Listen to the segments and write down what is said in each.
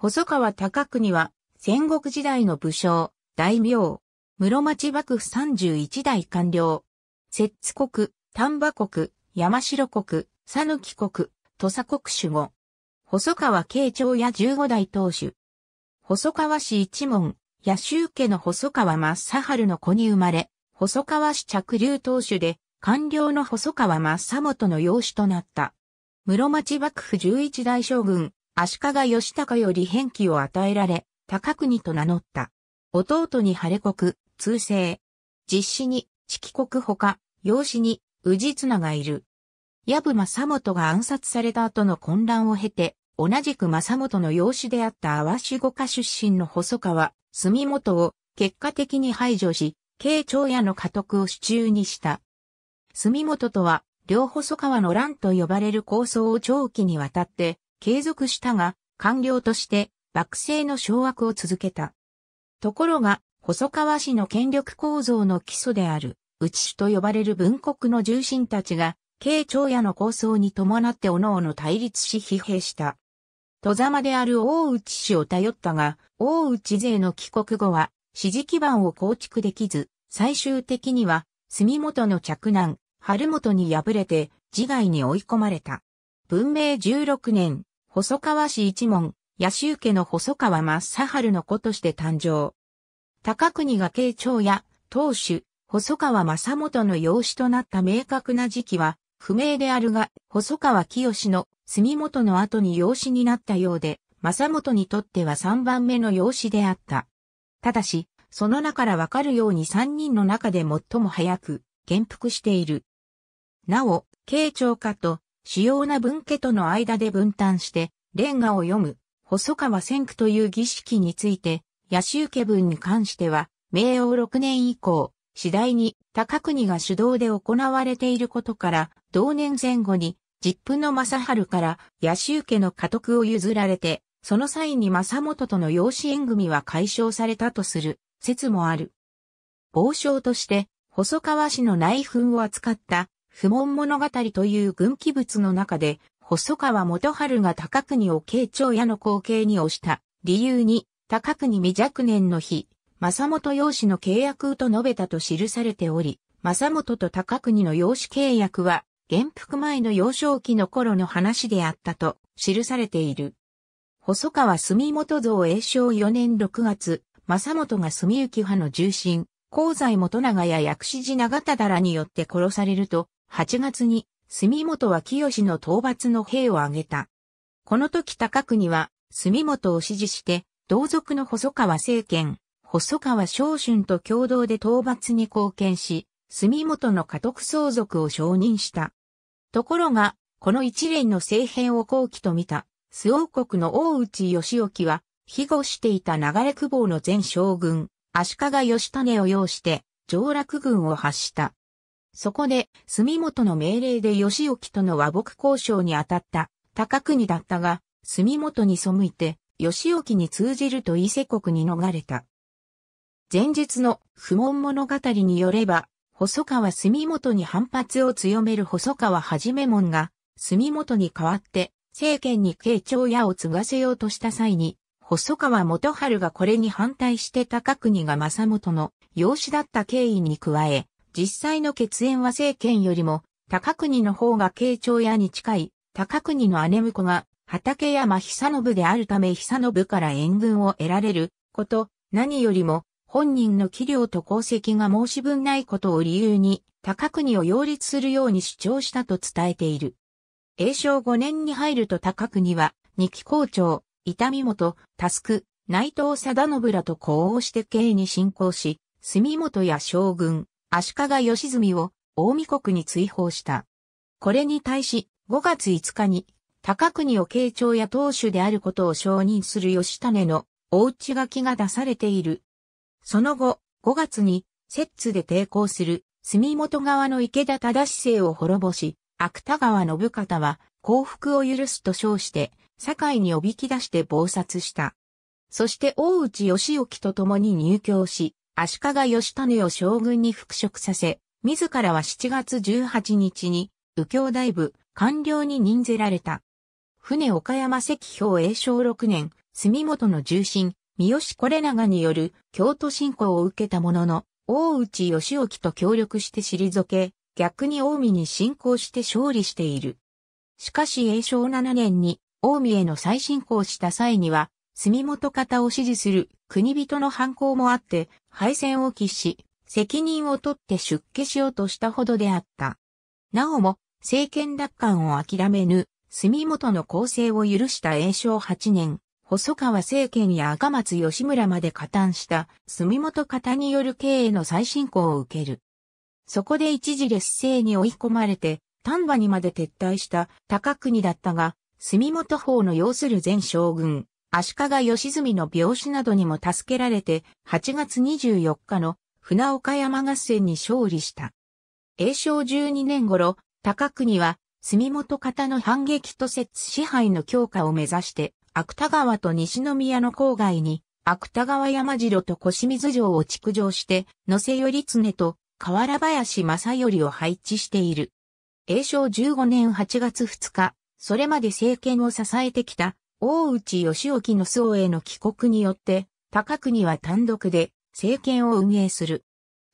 細川高国は、戦国時代の武将、大名、室町幕府31代官僚、摂津国、丹波国、山城国、佐抜国、土佐国守護。細川慶長や15代当主。細川氏一門、野州家の細川正春の子に生まれ、細川氏着流当主で、官僚の細川正元の養子となった。室町幕府11代将軍、足利義高より返記を与えられ、高国と名乗った。弟に晴れ国、通世。実施に、四季国ほか、養子に、宇治綱がいる。矢部正元が暗殺された後の混乱を経て、同じく正元の養子であった淡志五家出身の細川、住元を結果的に排除し、慶長屋の家督を手中にした。住元とは、両細川の乱と呼ばれる構想を長期にわたって継続したが、官僚として幕政の掌握を続けた。ところが、細川氏の権力構造の基礎である、内氏と呼ばれる文国の重臣たちが、慶長屋の構想に伴って各々対立し疲弊した。戸様である大内氏を頼ったが、大内勢の帰国後は、支持基盤を構築できず、最終的には、住元の着難、春元に敗れて、自害に追い込まれた。文明16年、細川氏一門、野州家の細川正春の子として誕生。高国が慶長や当主、細川正元の養子となった明確な時期は不明であるが、細川清の住元の後に養子になったようで、正元にとっては3番目の養子であった。ただし、その中からわかるように3人の中で最も早く、元服している。なお、慶長家と主要な分家との間で分担して、レンガを読む、細川先駆という儀式について、野州家分に関しては、明王6年以降、次第に高国が主導で行われていることから、同年前後に、実父の正春から野州家の家督を譲られて、その際に正元との養子縁組は解消されたとする説もある。傍証として、細川氏の内紛を扱った不問物語という軍記物の中で、細川元春が高国を慶長屋の後継に推した理由に、高国未若年の日、正元養子の契約と述べたと記されており、正元と高国の養子契約は、元服前の幼少期の頃の話であったと記されている。細川住元像永正4年6月、正元が住行派の重臣、香西元長や薬師寺長田らによって殺されると、8月に、住本は清の討伐の兵を挙げた。この時高国は、住本を支持して、同族の細川政権、細川昇春と共同で討伐に貢献し、住本の家督相続を承認した。ところが、この一連の政変を後期と見た、須王国の大内義興は、庇護していた流れ久保の前将軍、足利義種を擁して、上洛軍を発した。そこで、住本の命令で義沖との和睦交渉に当たった高国だったが、住本に背いて、義沖に通じると伊勢国に逃れた。前述の不問物語によれば、細川住本に反発を強める細川はじめ門が、住本に代わって、政権に慶長屋を継がせようとした際に、細川元春がこれに反対して高国が正元の養子だった経緯に加え、実際の血縁は政権よりも、高国の方が慶長屋に近い、高国の姉婿が、畠山久信であるため久信から援軍を得られること、何よりも、本人の器量と功績が申し分ないことを理由に、高国を擁立するように主張したと伝えている。永正5年に入ると高国は、二期校長、伊丹元、タスク、内藤貞信らと呼応して営に進行し、住本や将軍、足利義澄を大見国に追放した。これに対し、5月5日に、高国を慶長や当主であることを承認する義種のお内書きが出されている。その後、5月に、摂津で抵抗する、住本側の池田忠政を滅ぼし、芥川信方は降伏を許すと称して、堺におびき出して暴殺した。そして大内義興と共に入居し、足利義種を将軍に復職させ、自らは7月18日に、右京大部、官僚に任ぜられた。船岡山石標栄章6年、住本の重臣、三好是長による京都侵攻を受けたものの、大内義興と協力して退け、逆に大海に侵攻して勝利している。しかし栄章7年に、大海への再侵攻した際には、住本方を支持する国人の反抗もあって、敗戦を喫し、責任を取って出家しようとしたほどであった。なおも、政権奪還を諦めぬ、住元の構成を許した炎正8年、細川政権や赤松義村まで加担した住元方による経営の再進行を受ける。そこで一時劣勢に追い込まれて、丹波にまで撤退した高国だったが、住元法の要する前将軍、足利義澄の病死などにも助けられて、8月24日の船岡山合戦に勝利した。永正12年頃、高国は、住本方の反撃と摂支配の強化を目指して、芥川と西宮の郊外に、芥川山城と小清水城を築城して、野瀬頼常と河原林正頼を配置している。永正15年8月2日、それまで政権を支えてきた大内義興の僧への帰国によって、高国は単独で政権を運営する。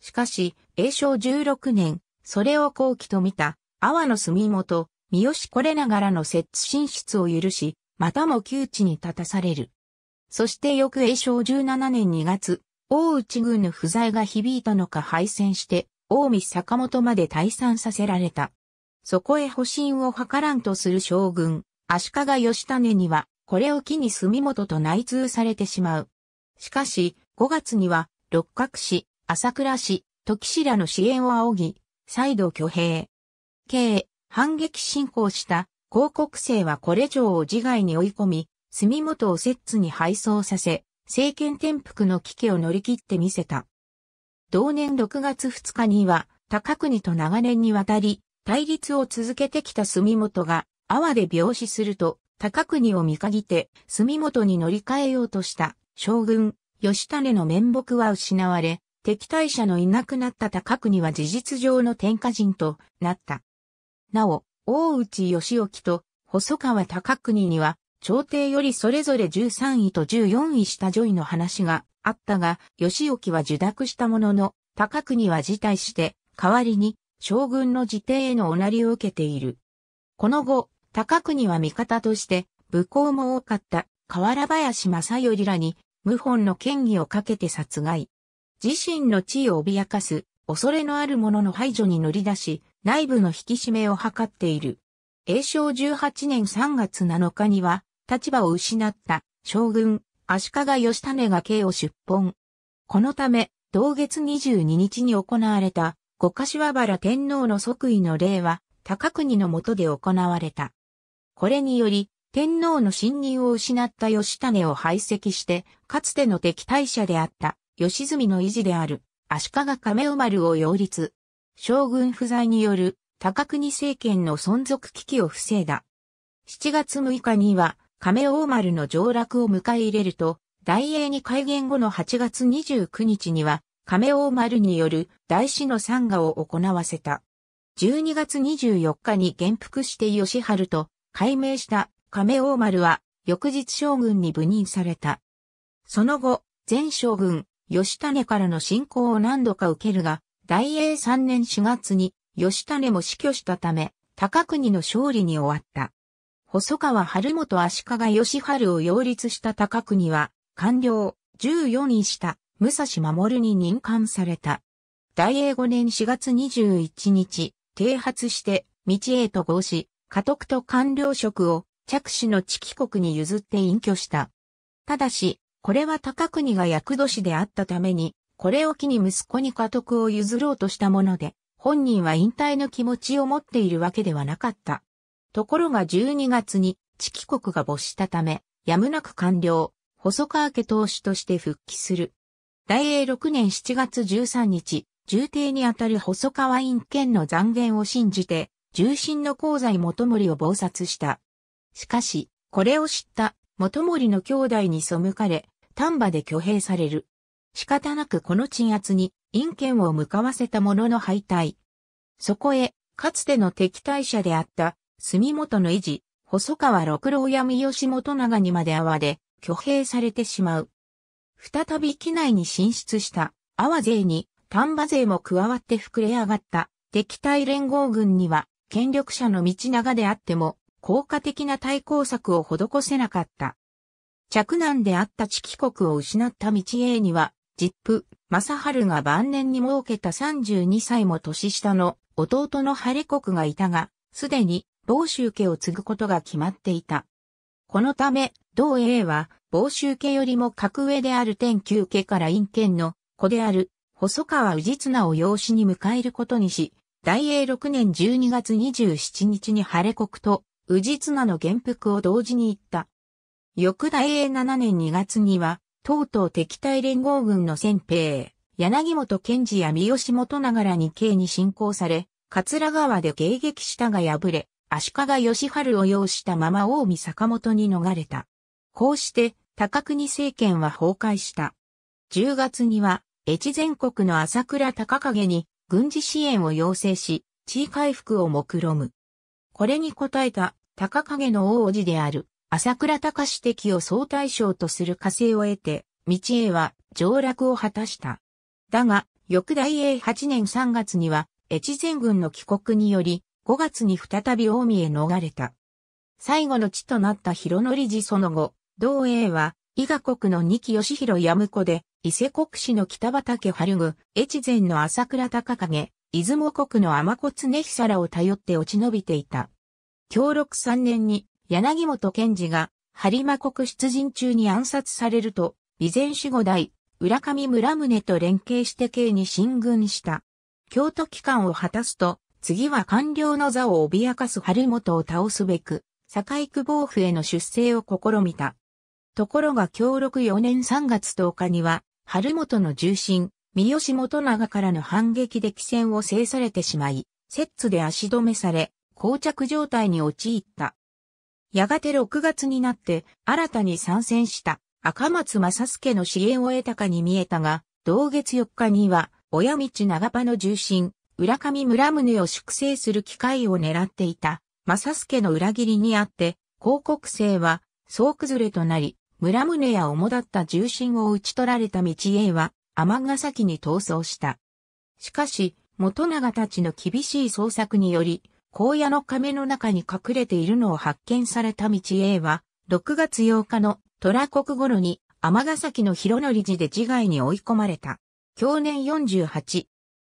しかし、永正16年、それを後期と見た、阿波の住元、三好これながらの摂津進出を許し、またも窮地に立たされる。そして翌永正17年2月、大内軍の不在が響いたのか敗戦して、大見坂本まで退散させられた。そこへ保身を図らんとする将軍、足利義種には、これを機に住本と内通されてしまう。しかし、5月には、六角市、朝倉市、時氏らの支援を仰ぎ、再度挙兵。計、反撃進行した広告生はこれ以上を自害に追い込み、住本を摂津に配送させ、政権転覆の危機を乗り切ってみせた。同年6月2日には、高国と長年にわたり、対立を続けてきた住本が、阿波で病死すると、高国を見限って住元に乗り換えようとした将軍、吉種の面目は失われ、敵対者のいなくなった高国は事実上の天下人となった。なお、大内義興と細川高国には、朝廷よりそれぞれ13位と14位した女位の話があったが、義興は受諾したものの、高国は辞退して、代わりに将軍の辞帝へのおなりを受けている。この後、高国は味方として、武功も多かった河原林正頼らに、謀反の権威をかけて殺害。自身の地位を脅かす、恐れのある者の排除に乗り出し、内部の引き締めを図っている。永正18年3月7日には、立場を失った将軍、足利義種が刑を出奔。このため、同月22日に行われた、五ヶ島原天皇の即位の礼は、高国の下で行われた。これにより、天皇の信任を失った義種を排斥して、かつての敵対者であった義澄の維持である足利亀尾丸を擁立。将軍不在による高国政権の存続危機を防いだ。7月6日には亀尾丸の上落を迎え入れると、大英に改元後の8月29日には亀尾丸による大師の参賀を行わせた。12月24日に元服して吉春と改名した亀王丸は翌日将軍に部任された。その後、前将軍、吉種からの進行を何度か受けるが、大英3年4月に吉種も死去したため、高国の勝利に終わった。細川晴元足利義春を擁立した高国は、官僚14位た、武蔵守に任官された。大英5年4月21日、停発して、道へと合し、家督と官僚職を着手の地帰国に譲って隠居した。ただし、これは高国が役年であったために、これを機に息子に家督を譲ろうとしたもので、本人は引退の気持ちを持っているわけではなかった。ところが12月に、地帰国が没したため、やむなく官僚、細川家当主として復帰する。大英6年7月13日、重帝にあたる細川院権の残言を信じて、重心の功罪元森を謀殺した。しかし、これを知った元森の兄弟に背かれ、丹波で挙兵される。仕方なくこの鎮圧に、陰剣を向かわせた者の敗退。そこへ、かつての敵対者であった、住元の維持、細川六郎や三好元長にまで泡で、挙兵されてしまう。再び機内に進出した、阿波勢に、丹波勢も加わって膨れ上がった、敵対連合軍には、権力者の道長であっても、効果的な対抗策を施せなかった。着難であった地帰国を失った道英には、実父、正春が晩年に設けた32歳も年下の弟の晴れ国がいたが、すでに房州家を継ぐことが決まっていた。このため、同英は、房州家よりも格上である天球家から陰県の子である、細川氏綱を養子に迎えることにし、大英6年12月27日に晴れ国と宇治綱の元服を同時に行った。翌大英7年2月には、とうとう敵対連合軍の先兵、柳本賢治や三好元長らに刑に侵攻され、桂川で迎撃したが敗れ、足利義春を擁したまま近江坂本に逃れた。こうして、高国政権は崩壊した。10月には、越前国の朝倉高影に軍事支援を要請し、地位回復を目論む。これに応えた、高影の王子である、朝倉隆敵を総大将とする火星を得て、道栄は上落を果たした。だが、翌大英8年3月には、越前軍の帰国により、5月に再び近江へ逃れた。最後の地となった広則寺その後、同英は、伊賀国の二木義弘やむ子で、伊勢国市の北畠春具、越前の朝倉高影、出雲国の天子常久らを頼って落ち延びていた。協力3年に柳本賢治が播磨国出陣中に暗殺されると、備前守護代、浦上村宗と連携して京に進軍した。京都機関を果たすと、次は官僚の座を脅かす春元を倒すべく、堺久保府への出征を試みた。ところが協力4年3月10日には、春元の重臣、三好元長からの反撃で起戦を制されてしまい、摂津で足止めされ、膠着状態に陥った。やがて6月になって新たに参戦した赤松正助の支援を得たかに見えたが、同月4日には、親道長場の重臣、浦上村宗を粛清する機会を狙っていた、正助の裏切りにあって、広告生は、総崩れとなり、村宗や主だった重心を打ち取られた道家は、ヶ崎に逃走した。しかし、元長たちの厳しい捜索により、荒野の亀の中に隠れているのを発見された道家は、6月8日の虎国頃に、ヶ崎の広則寺で自害に追い込まれた。去年48。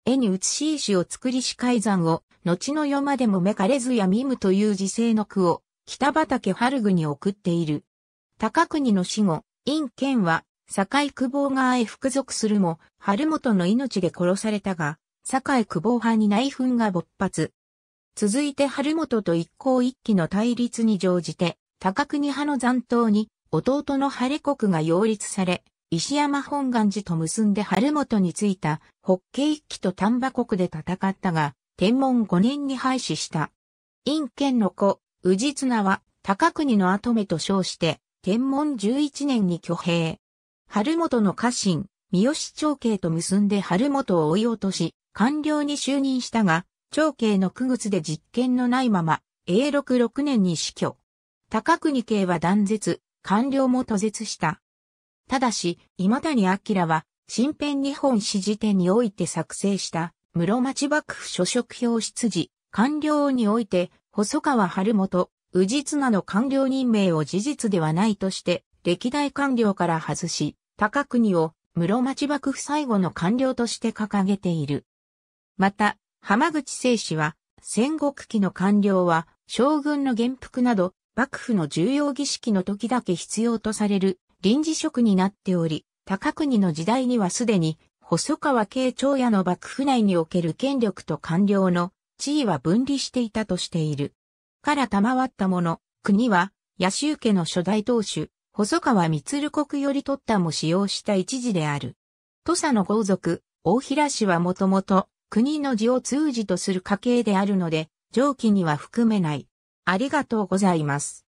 絵に写し石を作りしざんを、後の世までもめかれずやみむという時世の句を、北畠春具に送っている。高国の死後、陰剣は、堺久保側へ服属するも、春元の命で殺されたが、堺久保派に内紛が勃発。続いて春元と一向一揆の対立に乗じて、高国派の残党に、弟の晴れ国が擁立され、石山本願寺と結んで春元についた北京一揆と丹波国で戦ったが、天文5年に廃止した。陰剣の子、宇治綱は高国の跡目と称して、天文11年に挙兵。春元の家臣、三好長慶と結んで春元を追い落とし、官僚に就任したが、長慶の苦靴で実権のないまま、永禄6年に死去。高国慶は断絶、官僚も途絶した。ただし、今谷明は、新編日本史辞典において作成した、室町幕府諸職表出自、官僚において、細川春元、宇治綱の官僚任命を事実ではないとして、歴代官僚から外し、高国を室町幕府最後の官僚として掲げている。また、浜口政氏は、戦国期の官僚は、将軍の元服など、幕府の重要儀式の時だけ必要とされる臨時職になっており、高国の時代にはすでに、細川慶長屋の幕府内における権力と官僚の地位は分離していたとしている。から賜ったもの、国は、野州家の初代当主、細川光国より取ったも使用した一字である。土佐の豪族、大平氏はもともと、国の字を通じとする家系であるので、上記には含めない。ありがとうございます。